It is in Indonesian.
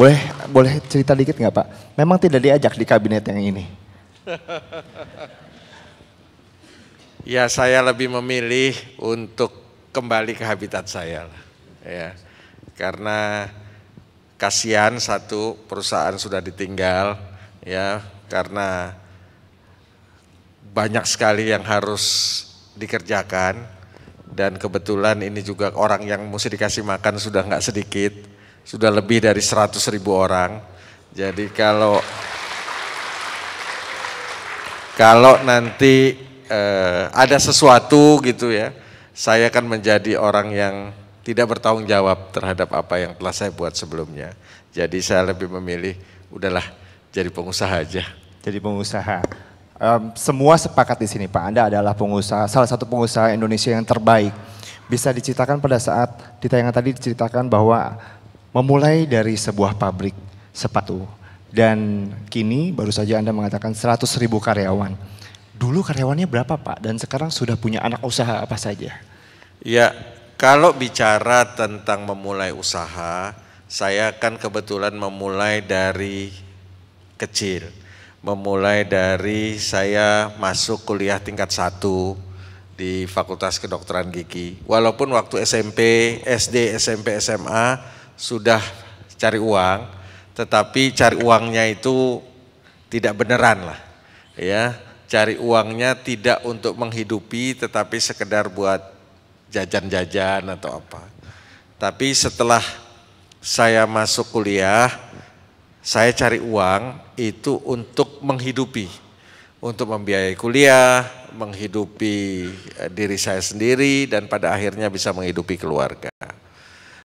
Boleh boleh cerita dikit nggak Pak? Memang tidak diajak di kabinet yang ini. ya saya lebih memilih untuk kembali ke habitat saya Ya. Karena kasihan satu perusahaan sudah ditinggal ya karena banyak sekali yang harus dikerjakan dan kebetulan ini juga orang yang mesti dikasih makan sudah nggak sedikit sudah lebih dari 100 ribu orang. Jadi kalau kalau nanti eh, ada sesuatu gitu ya, saya akan menjadi orang yang tidak bertanggung jawab terhadap apa yang telah saya buat sebelumnya. Jadi saya lebih memilih udahlah jadi pengusaha aja. Jadi pengusaha. Um, semua sepakat di sini Pak, Anda adalah pengusaha, salah satu pengusaha Indonesia yang terbaik. Bisa diceritakan pada saat di tayangan tadi diceritakan bahwa Memulai dari sebuah pabrik sepatu dan kini baru saja Anda mengatakan 100 ribu karyawan. Dulu karyawannya berapa Pak dan sekarang sudah punya anak usaha apa saja? Ya, kalau bicara tentang memulai usaha, saya kan kebetulan memulai dari kecil. Memulai dari saya masuk kuliah tingkat satu di Fakultas Kedokteran Gigi. Walaupun waktu SMP, SD, SMP, SMA sudah cari uang, tetapi cari uangnya itu tidak beneran lah. Ya, cari uangnya tidak untuk menghidupi tetapi sekedar buat jajan-jajan atau apa. Tapi setelah saya masuk kuliah, saya cari uang itu untuk menghidupi, untuk membiayai kuliah, menghidupi eh, diri saya sendiri dan pada akhirnya bisa menghidupi keluarga.